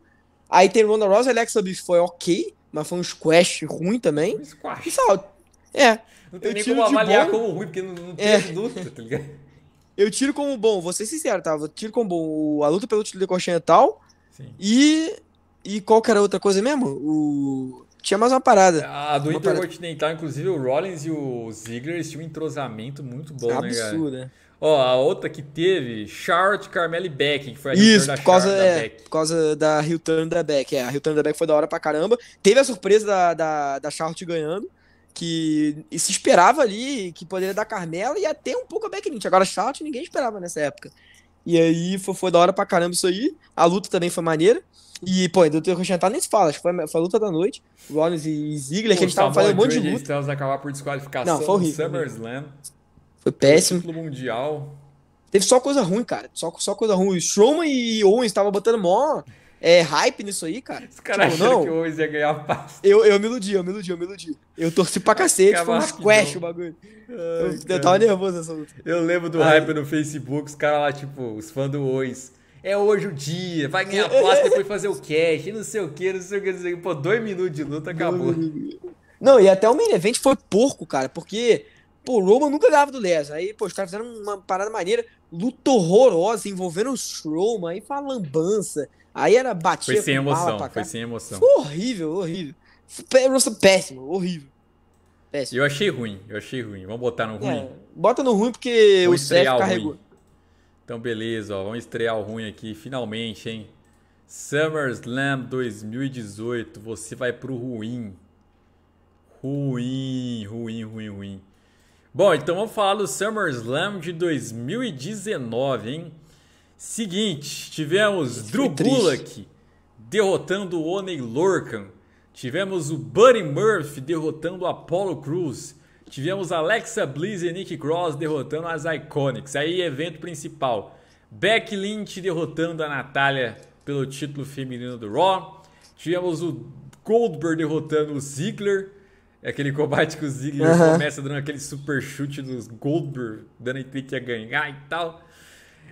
Speaker 2: Aí tem Ronda Rousey e Alexa Bliss foi ok, mas foi um squash ruim também. Um squash. E, sabe, é. Não tem eu nem como avaliar bom, como
Speaker 1: ruim, porque não, não tem é. luta, tá
Speaker 2: ligado? Eu tiro como bom, vou ser sincero, tá? Eu tiro como bom a luta pelo título de continental é Sim. e. E qual que era a outra coisa mesmo? O. Tinha mais uma parada. A do Intercontinental,
Speaker 1: inclusive, o Rollins e o Ziggler tinham um entrosamento muito bom, Absurdo, né, é Absurdo, né? Ó, a outra que teve, Charlotte, Carmela Beck, que foi a Isso, por causa, é,
Speaker 2: Por causa da Hilton da Beck. É, a Hilton da Beck foi da hora pra caramba. Teve a surpresa da, da, da Charlotte ganhando que se esperava ali que poderia dar Carmela e até um pouco a Becky Lynch. Agora Charlotte ninguém esperava nessa época. E aí foi, foi da hora pra caramba isso aí. A luta também foi maneira. E, pô, que Rochantá nem se fala, acho que foi, foi a luta da noite. Rollins e Ziggler, pô, que eles estavam fazendo um monte de luta.
Speaker 1: Styles acabar por desqualificação Não, foi horrível. SummerSlam.
Speaker 2: Foi péssimo. Título mundial. Teve só coisa ruim, cara. Só, só coisa ruim. Strowman e Owens estavam botando mó é, hype nisso aí, cara. Os caras tipo, que o Owens ia ganhar a pasta. Eu, eu me iludi, eu me iludi, eu me iludi. Eu torci pra cacete, foi uma quest o bagulho. Ai, eu, eu, tava nervoso nessa luta. Eu lembro do Ai. hype
Speaker 1: no Facebook, os caras lá,
Speaker 2: tipo, os fãs do Owens.
Speaker 1: É hoje o dia, vai ganhar a é, é, pasta é. depois fazer o cash, não sei o que, não sei o que, não sei o que. Pô, dois minutos de luta, acabou.
Speaker 2: Não, e até o main event foi porco, cara, porque pô, o Roman nunca dava do Les. Aí, pô, os caras fizeram uma parada maneira, luta horrorosa, envolvendo o Strowman, aí uma lambança. Aí era batia foi sem emoção, pra cá. Foi sem emoção. Foi horrível, horrível. Russell péssimo, horrível. Péssimo.
Speaker 1: Eu achei ruim, eu achei ruim. Vamos botar no ruim? É,
Speaker 2: bota no ruim porque Vou o Steph carregou.
Speaker 1: Ruim. Então, beleza, ó, vamos estrear o ruim aqui, finalmente, hein? SummerSlam 2018, você vai pro ruim. Ruim, ruim, ruim, ruim. Bom, então vamos falar do SummerSlam de 2019, hein? Seguinte, tivemos Isso Drew Gulak derrotando o Oney Lorcan. Tivemos o Buddy Murphy derrotando o Apollo Cruz. Tivemos Alexa Bliss e Nick Cross derrotando as Iconics. Aí, evento principal. Beck Lynch derrotando a Natália pelo título feminino do Raw. Tivemos o Goldberg derrotando o Ziggler. É aquele combate que o Ziggler começa dando aquele super chute dos Goldberg, dando a entender que ia ganhar e tal.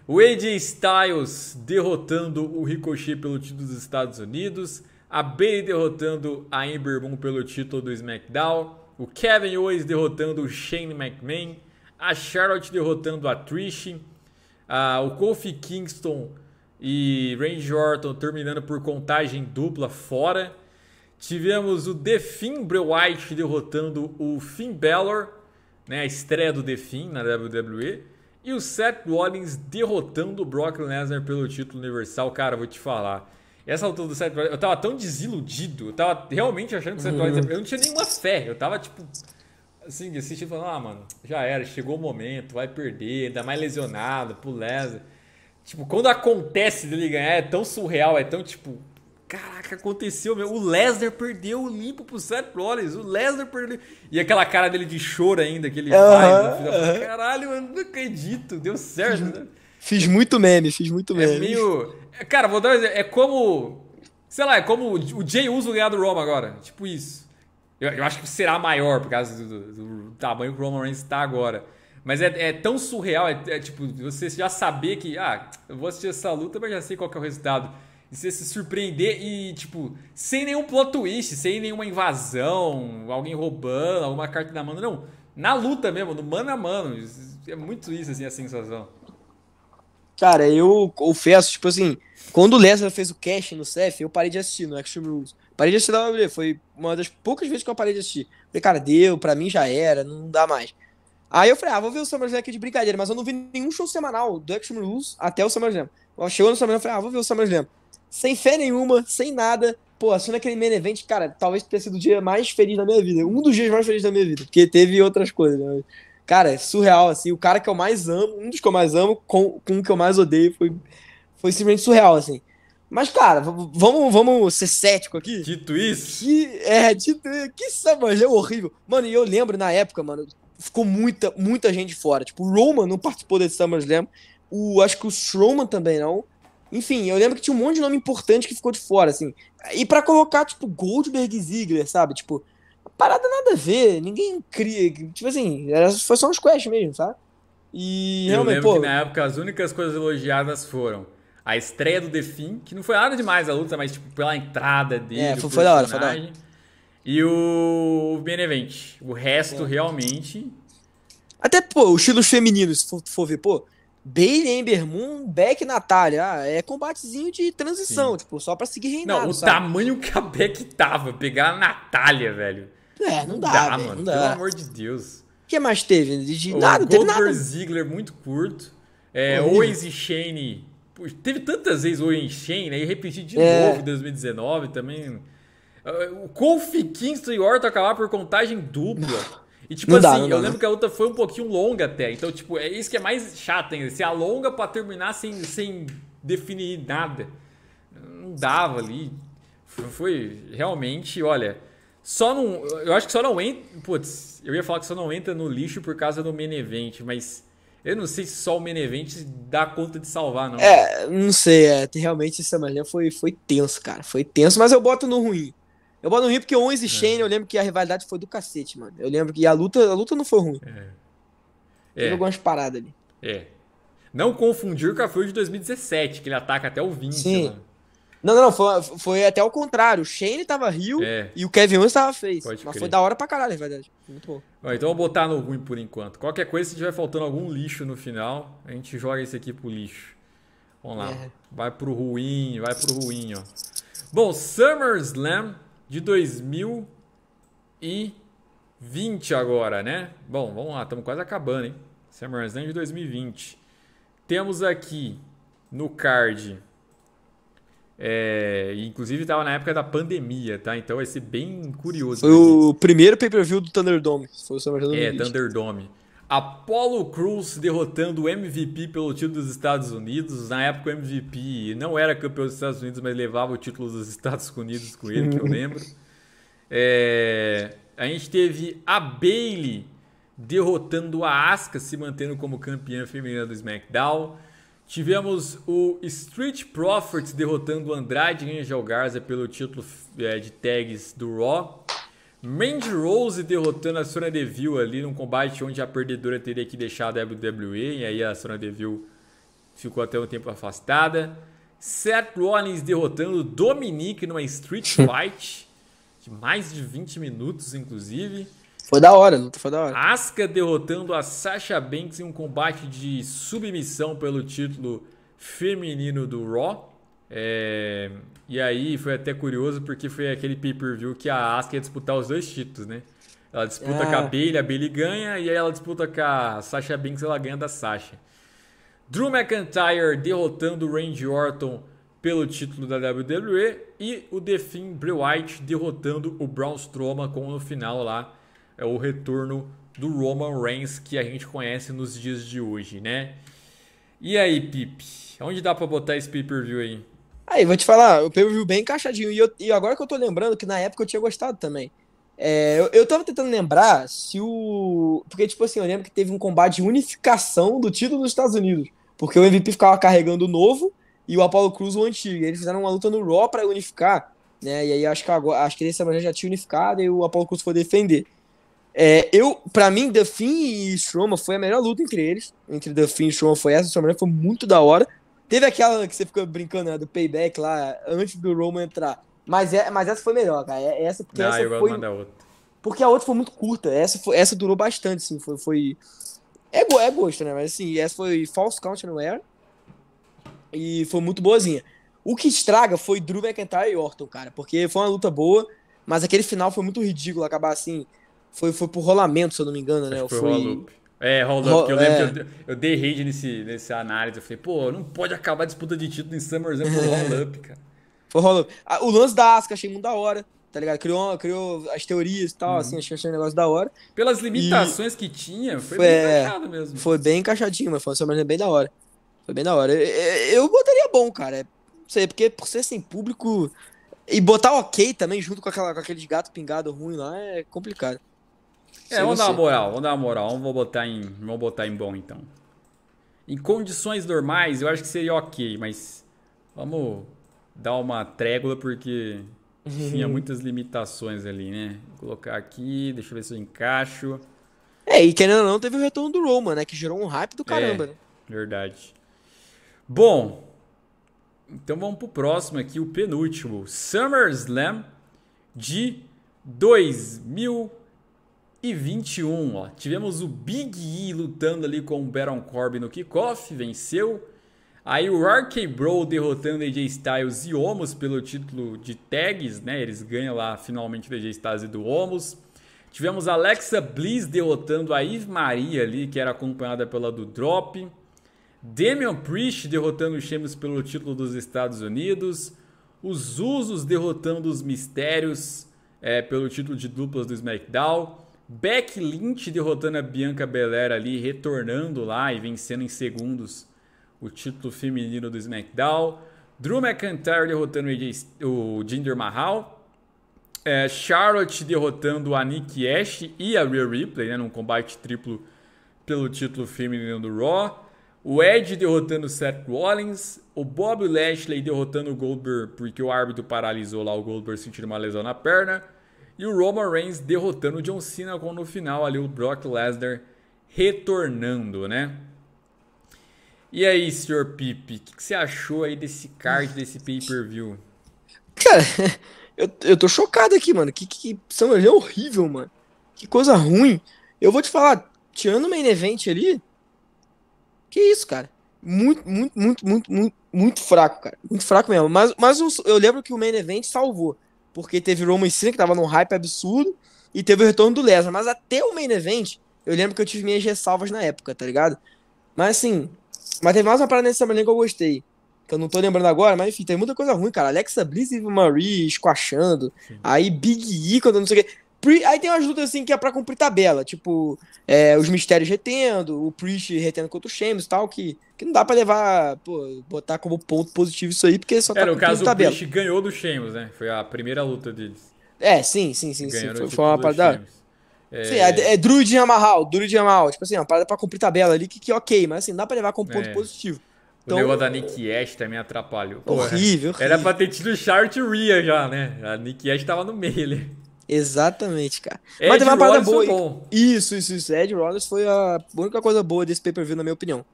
Speaker 1: O AJ Styles derrotando o Ricochet pelo título dos Estados Unidos. A Bay derrotando a Ember Moon pelo título do SmackDown. O Kevin Owens derrotando o Shane McMahon. A Charlotte derrotando a Trish. o Kofi Kingston e Randy Orton terminando por contagem dupla fora. Tivemos o The Finn Bray White derrotando o Finn Balor. Né, a estreia do The Finn na WWE. E o Seth Rollins derrotando o Brock Lesnar pelo título universal, cara, vou te falar. Essa altura do Seth Rollins, eu tava tão desiludido, eu tava realmente achando que o Seth Rollins. Uhum. Eu não tinha nenhuma fé, eu tava tipo. Assim, assistindo falando, ah, mano, já era, chegou o momento, vai perder, ainda mais lesionado pro Lesnar. Tipo, quando acontece dele ganhar, é tão surreal, é tão tipo, Caraca, aconteceu, meu. O Lesnar perdeu o limpo pro Seth Rollins. O Lesnar perdeu. E aquela cara dele de
Speaker 2: choro ainda, que ele uh -huh, faz. Uh -huh.
Speaker 1: Caralho, eu não acredito. Deu certo. Fiz, né?
Speaker 2: fiz muito meme, fiz muito é meme. É meio.
Speaker 1: Cara, vou dar um exemplo. É como. Sei lá, é como o Jay Uso ganhar do Roma agora. Tipo isso. Eu, eu acho que será maior por causa do, do, do tamanho que o Roman Reigns tá agora. Mas é, é, tão surreal, é, é tipo, você já saber que, ah, eu vou assistir essa luta, mas já sei qual é o resultado você se surpreender e, tipo, sem nenhum plot twist, sem nenhuma invasão, alguém roubando, alguma carta na mão, não. Na luta mesmo, no mano a mano. É muito isso, assim, a sensação.
Speaker 2: Cara, eu confesso, tipo assim, quando o Lesnar fez o cash no CEF, eu parei de assistir no Extreme Rules. Parei de assistir na WWE, foi uma das poucas vezes que eu parei de assistir. Falei, cara, deu, pra mim já era, não dá mais. Aí eu falei, ah, vou ver o SummerSlam aqui de brincadeira, mas eu não vi nenhum show semanal do Extreme Rules até o SummerSlam. Chegou no SummerSlam, eu falei, ah, vou ver o SummerSlam sem fé nenhuma, sem nada. Pô, assina aquele main event, cara, talvez tenha sido o dia mais feliz da minha vida. Um dos dias mais felizes da minha vida. Porque teve outras coisas, né? Cara, é surreal, assim. O cara que eu mais amo, um dos que eu mais amo, com, com o que eu mais odeio, foi, foi simplesmente surreal, assim. Mas, cara, vamos, vamos ser cético aqui. Dito isso. Que, é, dito isso. Que samanjão é horrível. Mano, e eu lembro na época, mano, ficou muita, muita gente fora. Tipo, o Roman não participou desse SummerSlam. O, acho que o Strowman também não. Enfim, eu lembro que tinha um monte de nome importante que ficou de fora, assim. E para colocar, tipo, Goldberg e Ziggler, sabe? Tipo, parada nada a ver, ninguém cria. Tipo assim, era, foi só uns quests mesmo, sabe? E eu realmente, lembro pô, que
Speaker 1: na época as únicas coisas elogiadas foram a estreia do The que não foi nada demais a luta, mas tipo, pela entrada dele. É, foi, foi da hora, foi da hora. E o Benevent. O resto, é. realmente.
Speaker 2: Até, pô, os estilos femininos, se for, for ver, pô, Bailey, Ember Moon, Beck Natália. Ah, é combatezinho de transição, Sim. tipo, só pra seguir reinado. Não, o sabe? tamanho que
Speaker 1: a Beck tava, pegar a Natália, velho. É, não dá, não dá véio, mano. Não dá. Pelo amor de Deus. O que mais teve? De o nada, Goldberg, teve nada. Ziggler muito curto. É, Owens e Shane. teve tantas vezes Owens e Shane, aí né? repeti de é. novo em 2019 também. Ah, o Kofi Kingston e Orton acabar por contagem dupla. E tipo não assim, dá, eu dá, lembro que a luta foi um pouquinho longa até. Então, tipo, é isso que é mais chato ainda. Se alonga pra terminar sem, sem definir nada. Não dava ali. Foi realmente, olha. Só não. Eu acho que só não entra. Putz, eu ia falar que só não entra no lixo por causa do Menevent, mas. Eu não sei se só o Menevent dá conta de salvar, não.
Speaker 2: É, não sei. É, realmente essa manhã foi, foi tenso, cara. Foi tenso, mas eu boto no ruim. Eu boto no Rio porque Owens e é. Shane, eu lembro que a rivalidade foi do cacete, mano. Eu lembro que a luta, a luta não foi ruim. É. Teve é. algumas paradas ali. É. Não confundir com a
Speaker 1: Fury de 2017, que ele ataca até o 20, Sim. Mano.
Speaker 2: Não, não, foi, foi até o contrário. O Shane tava Rio é. e o Kevin Owens tava fez. mas crer. foi da hora pra caralho, na verdade. Muito bom.
Speaker 1: Ó, então vou botar no ruim por enquanto. Qualquer coisa, se tiver faltando algum lixo no final, a gente joga esse aqui pro lixo. Vamos lá. É. Vai pro ruim, vai pro ruim, ó. Bom, SummerSlam de 2020 agora, né? Bom, vamos lá, estamos quase acabando, hein? Summer Slam de 2020. Temos aqui no card, é, inclusive estava na época da pandemia, tá? Então vai ser bem curioso. Foi o primeiro
Speaker 2: pay-per-view do Thunderdome. Foi o SummerSlam É, Thunderdome.
Speaker 1: Apollo Crews derrotando o MVP pelo título dos Estados Unidos. Na época o MVP não era campeão dos Estados Unidos, mas levava o título dos Estados Unidos com ele, que eu lembro. É, a gente teve a Bailey derrotando a Asuka, se mantendo como campeã feminina do SmackDown. Tivemos o Street Profits derrotando o Andrade e Angel Garza pelo título é, de tags do Raw. Mandy Rose derrotando a Sona Deville ali num combate onde a perdedora teria que deixar a WWE e aí a Sona Deville ficou até um tempo afastada. Seth Rollins derrotando Dominique numa Street Fight de mais de 20 minutos, inclusive.
Speaker 2: Foi da hora, luta foi
Speaker 1: da hora. Asuka derrotando a Sasha Banks em um combate de submissão pelo título feminino do Raw. É, e aí foi até curioso porque foi aquele pay-per-view que a Asuka ia disputar os dois títulos, né? Ela disputa é. com a ah. Bailey, a Bailey ganha, e aí ela disputa com a Sasha Banks, ela ganha da Sasha. Drew McIntyre derrotando Randy Orton pelo título da WWE e o The Finn Bray White derrotando o Braun Strowman com no final lá é o retorno do Roman Reigns que a gente conhece nos dias de hoje, né? E aí, Pip, onde dá para botar esse pay-per-view aí?
Speaker 2: Aí, vou te falar, o pay per bem encaixadinho. E, eu, e, agora que eu tô lembrando que na época eu tinha gostado também. É, eu, eu tava tentando lembrar se o. Porque, tipo assim, eu lembro que teve um combate de unificação do título dos Estados Unidos. Porque o MVP ficava carregando o novo e o Apollo Cruz o antigo. E eles fizeram uma luta no Raw pra unificar. Né? E aí acho que agora, acho que esse semana já tinha unificado e o Apollo Cruz foi defender. É, eu, para mim, The Finn e Stroma foi a melhor luta entre eles. Entre The Finn e Stroma foi essa. Stroma foi muito da hora. Teve aquela que você ficou brincando, né, do payback lá, antes do Roman entrar. Mas, é, mas essa foi melhor, cara. É, essa, porque Não, ah, essa eu foi... da outra. Porque a outra foi muito curta. Essa, foi, essa durou bastante, sim. Foi, foi... É, é gosto, né? Mas assim, essa foi False Count Anywhere. E foi muito boazinha. O que estraga foi Drew McIntyre e Orton, cara. Porque foi uma luta boa, mas aquele final foi muito ridículo. Acabar assim. Foi, foi por rolamento, se eu não me engano, né, Acho né? Foi, foi...
Speaker 1: É, Hold Up, que eu lembro é. que eu, eu dei rage nesse, nessa análise. Eu falei, pô, não
Speaker 2: pode acabar a disputa de título em SummerSlam por Hold Up, cara. Foi Hold Up. Ah, o lance da Asuka achei muito da hora, tá ligado? Criou, criou as teorias e tal, uhum. assim, achei, achei um negócio da hora. Pelas limitações
Speaker 1: e... que tinha, foi, foi, bem é, encaixado mesmo. Foi
Speaker 2: bem encaixadinho, mas foi um SummerSlam bem da hora. Foi bem da hora. Eu, eu botaria bom, cara. Não sei, porque por ser sem público... E botar ok também junto com, aquela, com aquele gato pingado ruim lá é complicado. É, vamos você... dar uma moral,
Speaker 1: vamos dar uma moral, vamos botar em, vamos botar em bom então. Em condições normais, eu acho que seria ok, mas vamos dar uma trégua porque tinha muitas limitações ali, né? Vou colocar aqui, deixa eu ver se eu encaixo.
Speaker 2: É, e querendo ou não, teve o retorno do Roma, né? Que gerou um hype do caramba, é, né?
Speaker 1: Verdade. Bom, então vamos pro próximo aqui, o penúltimo. SummerSlam de 2000 e 21. Ó. Tivemos o Big E lutando ali com o Baron Corbin no kickoff, venceu. Aí o RK Bro derrotando AJ Styles e Omos pelo título de tags, né? Eles ganham lá finalmente do AJ Styles e do Omos. Tivemos Alexa Bliss derrotando a Yves Maria ali, que era acompanhada pela do Drop. Damian Priest derrotando o Sheamus pelo título dos Estados Unidos. Os Usos derrotando os Mistérios é, pelo título de duplas do SmackDown. Beck Lynch derrotando a Bianca Belair ali, retornando lá e vencendo em segundos o título feminino do SmackDown. Drew McIntyre derrotando o Jinder Mahal. É, Charlotte derrotando a Nikki Ash e a Rhea Ripley, né, num combate triplo pelo título feminino do Raw. O Edge derrotando o Seth Rollins. O Bob Lashley derrotando o Goldberg, porque o árbitro paralisou lá o Goldberg sentindo uma lesão na perna. E o Roman Reigns derrotando o John Cena com no final ali o Brock Lesnar retornando, né? E aí, senhor Pipe, o que, que, você achou aí desse card, desse pay-per-view?
Speaker 2: Cara, eu, eu tô chocado aqui, mano. Que, que, que é horrível, mano. Que coisa ruim. Eu vou te falar, tirando o main event ali, que isso, cara. Muito, muito, muito, muito, muito, muito fraco, cara. Muito fraco mesmo. Mas, mas eu, eu lembro que o main event salvou porque teve o Roman Cena, que tava num hype absurdo, e teve o retorno do Lesnar. Mas até o main event, eu lembro que eu tive minhas ressalvas na época, tá ligado? Mas assim, mas teve mais uma parada nesse SummerSlam que eu gostei. Que eu não tô lembrando agora, mas enfim, tem muita coisa ruim, cara. Alexa Bliss e Marie esquachando. Aí Big E, quando eu não sei o que. Pre... Aí tem umas lutas assim que é pra cumprir tabela, tipo, é, os mistérios retendo, o Priest retendo contra o Sheamus e tal, que, que não dá pra levar, pô, botar como ponto positivo isso aí, porque só é, era o caso, tabela. o
Speaker 1: Priest ganhou do Sheamus, né? Foi a primeira luta deles.
Speaker 2: É, sim, sim, sim, sim. Foi, foi uma parada.
Speaker 1: É... Sim, é, é
Speaker 2: Druid e Amarral, Druid e Amarral. Tipo assim, é uma parada pra cumprir tabela ali, que, que ok, mas assim, não dá pra levar como ponto é. positivo. Então, o negócio da
Speaker 1: Nick Ash também atrapalhou. Horrível, Porra, horrível. Era pra ter tido Chart Ria já, né? A Nick Ash tava no meio ali.
Speaker 2: Exatamente, cara. Ed Mas uma parada boa. Bom. Isso, isso, isso. Ed Rollins foi a única coisa boa desse pay-per-view, na minha opinião.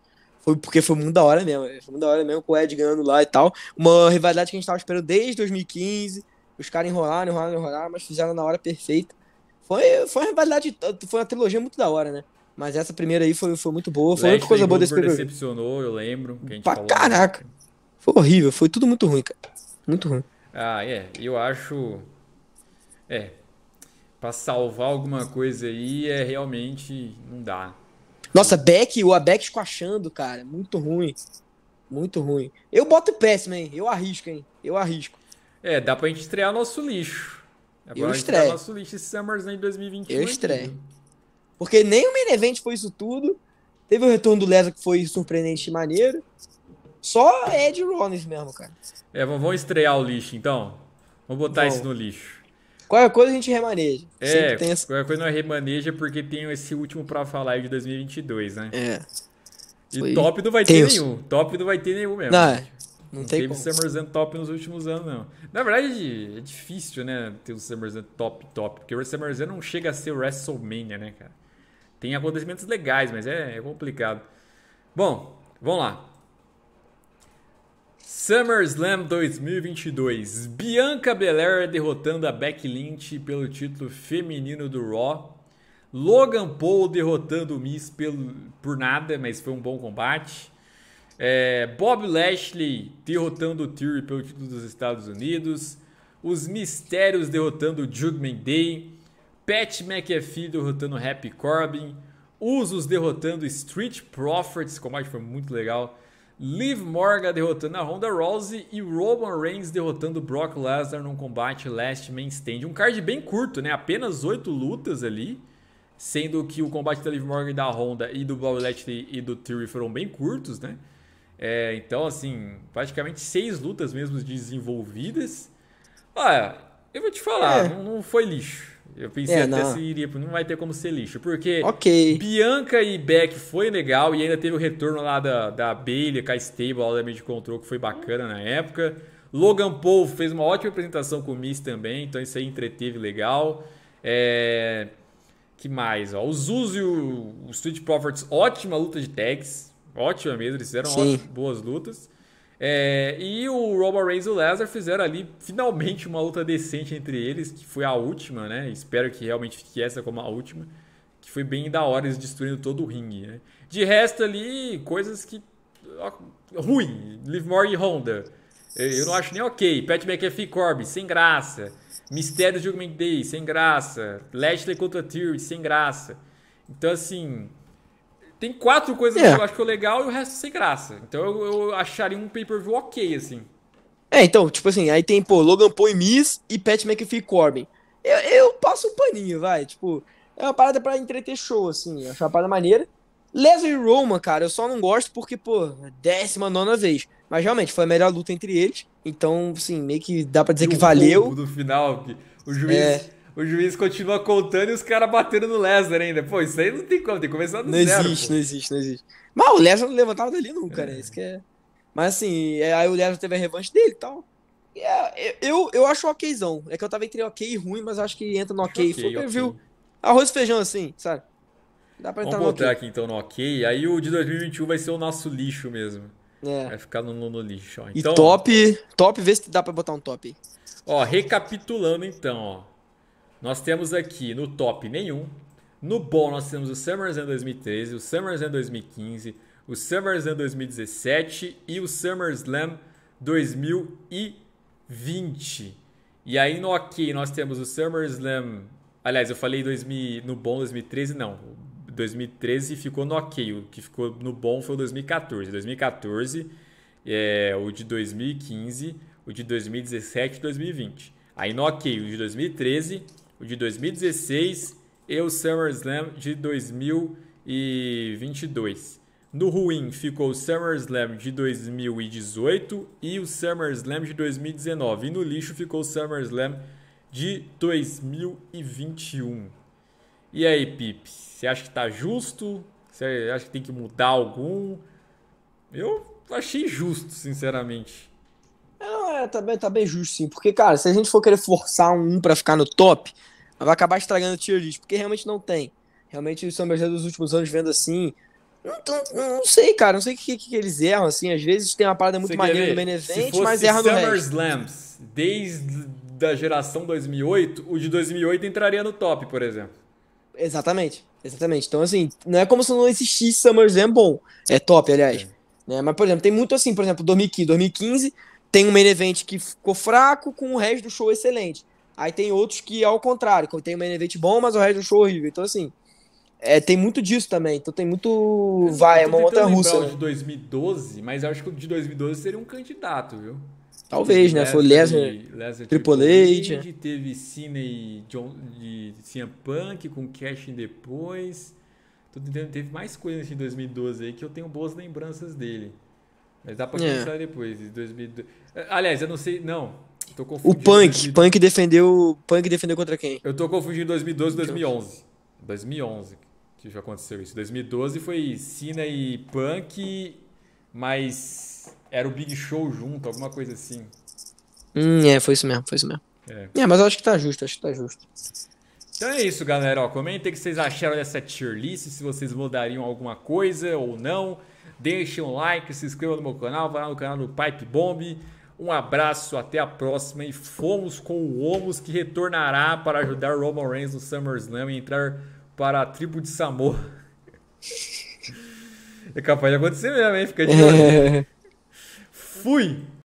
Speaker 2: Foi porque foi muito da hora mesmo. Foi muito da hora mesmo com o Ed ganhando lá e tal. Uma rivalidade que a gente tava esperando desde 2015. Os caras enrolaram, enrolaram, enrolaram, mas fizeram na hora perfeita. Foi, foi uma rivalidade, foi uma trilogia muito da hora, né? Mas essa primeira aí foi, foi muito boa. Foi a única coisa boa desse pay-per-view.
Speaker 1: decepcionou, eu lembro. Que pra falou. caraca.
Speaker 2: Foi horrível, foi tudo muito ruim, cara. Muito ruim.
Speaker 1: Ah, é. Eu acho. É, para salvar alguma coisa aí é realmente não dá.
Speaker 2: Nossa, Beck, o Abeck esquachando, cara. Muito ruim. Muito ruim. Eu boto péssimo, hein? Eu arrisco, hein? Eu arrisco.
Speaker 1: É, dá pra gente estrear nosso lixo.
Speaker 2: Agora eu tá estreio. nosso
Speaker 1: lixo Summers em 2021. Eu estreio.
Speaker 2: Porque nem o main event foi isso tudo. Teve o retorno do Lesa que foi surpreendente e maneiro. Só Ed Rollins mesmo, cara.
Speaker 1: É, vamos estrear o lixo então. Vamos botar Bom. isso no lixo.
Speaker 2: Qualquer coisa a gente remaneja. É, tem
Speaker 1: essa... qualquer coisa não remaneja porque tem esse último pra falar de 2022, né? É. E top não vai ter nenhum. Top não vai ter nenhum mesmo. Não, é. não, não tem teve SummerSlam top nos últimos anos, não. Na verdade, é difícil, né? Ter o um SummerSlam top, top. Porque o SummerSlam não chega a ser WrestleMania, né, cara? Tem acontecimentos legais, mas é, é complicado. Bom, vamos lá. SummerSlam 2022. Bianca Belair derrotando a Becky Lynch pelo título feminino do Raw. Logan Paul derrotando o Miz pelo, por nada, mas foi um bom combate. É, Bob Lashley derrotando o Theory pelo título dos Estados Unidos. Os Mistérios derrotando o Judgment Day. Pat McAfee derrotando Happy Corbin. Usos derrotando Street Profits. Esse combate foi muito legal. Liv Morgan derrotando a Ronda Rousey e Roman Reigns derrotando Brock Lesnar num combate Last Man Standing. Um card bem curto, né? Apenas oito lutas ali, sendo que o combate da Liv Morgan da Ronda e do Bobby Lashley e do Theory foram bem curtos, né? É, então, assim, praticamente seis lutas mesmo desenvolvidas. Olha, eu vou te falar, é. não, não foi lixo. Eu pensei é, até não. se iria, não vai ter como ser lixo. Porque okay. Bianca e Beck foi legal e ainda teve o retorno lá da, da Bailey com a Stable, lá da Mid Control, que foi bacana na época. Logan Paul fez uma ótima apresentação com o Miss também, então isso aí entreteve legal. É... Que mais? Ó? O Zuz e o, o Street Profits, ótima luta de tags. Ótima mesmo, eles fizeram ótimas, boas lutas. É, e o Roman Reigns e o Lesnar fizeram ali finalmente uma luta decente entre eles, que foi a última, né? Espero que realmente fique essa como a última. Que foi bem da hora, eles destruindo todo o ringue, né? De resto ali, coisas que. ruim. Liv Morgan e Honda. Eu não acho nem ok. Pat McAfee Corby, sem graça. Mistério de Judgment Day, sem graça. Lashley contra Theory, sem graça. Então, assim. Tem quatro coisas é. que eu acho que é legal e o resto sem graça. Então eu, eu acharia um
Speaker 2: pay-per-view ok, assim. É, então, tipo assim, aí tem, pô, Logan Paul e Miz e Pat McAfee Corbin. Eu, eu passo um paninho, vai. Tipo, é uma parada pra entreter show, assim. Eu acho uma parada maneira. Leslie Roman, cara, eu só não gosto porque, pô, é décima nona vez. Mas realmente foi a melhor luta entre eles. Então, assim, meio que dá pra dizer e que o valeu. do final, que
Speaker 1: o juiz. É o juiz continua contando e os caras batendo no Lesnar ainda. Pô, isso aí não tem como,
Speaker 2: tem que começar do não zero. Existe, pô. não existe, não existe. Mas o Lesnar não levantava dali nunca, é. né? Isso que é... Mas assim, é, aí o Lesnar teve a revanche dele e então, tal. É, é, eu, eu acho okzão. É que eu tava entre ok e ruim, mas acho que entra no ok. okay Foi okay. viu? Arroz e feijão assim, sabe? Dá pra entrar Vamos no botar okay.
Speaker 1: aqui então no ok. Aí o de 2021 vai ser o nosso lixo mesmo. É. Vai ficar no, no lixo. Ó. Então, e top,
Speaker 2: top, vê se dá pra botar um top.
Speaker 1: Ó, recapitulando então, ó. Nós temos aqui no top nenhum. No bom nós temos o Summerslam 2013, o Summerslam 2015, o Summerslam 2017 e o SummerSlam 2020. E aí no ok nós temos o SummerSlam. Aliás, eu falei 2000, no bom 2013, não. 2013 ficou no ok. O que ficou no bom foi o 2014. 2014 é o de 2015, o de 2017 e 2020. Aí no ok, o de 2013 o de 2016 e o SummerSlam de 2022. No ruim ficou o SummerSlam de 2018 e o SummerSlam de 2019. E no lixo ficou o SummerSlam de 2021. E aí, Pips? você acha que tá justo? Você acha que tem que mudar algum? Eu achei justo, sinceramente.
Speaker 2: É, tá bem, tá bem justo, sim. Porque, cara, se a gente for querer forçar um para ficar no top, vai acabar estragando o tier list, porque realmente não tem. Realmente o São Bernardo dos últimos anos vendo assim. Não, não, não sei, cara. Não sei o que, que, que, eles erram, assim. Às vezes tem uma parada muito maneira no main event, mas erra no Summer resto.
Speaker 1: Slams, desde da geração 2008, o de 2008 entraria no top, por exemplo.
Speaker 2: Exatamente, exatamente. Então, assim, não é como se não existisse SummerSlam bom. É top, aliás. É. Né? Mas, por exemplo, tem muito assim, por exemplo, 2015, 2015 tem um main event que ficou fraco com o resto do show excelente. Aí tem outros que é ao contrário, que tem um main event bom, mas o resto do show é horrível. Então, assim, é, tem muito disso também. Então tem muito. Eu vai, é uma outra russa. Né? de
Speaker 1: 2012, mas eu acho que o de 2012 seria um candidato, viu? Talvez, né? Foi Lesnar, Lesnar Triple H. Teve cine e John, de Punk com Cash depois. teve mais coisas em 2012 aí que eu tenho boas lembranças dele. Mas dá pra é. pensar é.
Speaker 2: depois. 2012.
Speaker 1: Aliás, eu não sei. Não, o Punk, Punk
Speaker 2: defendeu, Punk defendeu contra quem? Eu tô confundindo 2012 e 2011.
Speaker 1: 2011 que já aconteceu isso. 2012 foi Cena e Punk, mas era o Big Show junto, alguma coisa assim.
Speaker 2: Hum, é, foi isso mesmo, foi isso mesmo. É, é mas eu acho que tá justo, acho que tá justo.
Speaker 1: Então é isso, galera. Ó, comentem o que vocês acharam dessa tier list, se vocês mudariam alguma coisa ou não. Deixem um like, se inscrevam no meu canal, vá lá no canal do Pipe Bomb. Um abraço, até a próxima e fomos com o Omos que retornará para ajudar Roman Reigns no SummerSlam e entrar para a tribo de Samoa. É capaz de acontecer mesmo, hein? Fica de olho. Fui!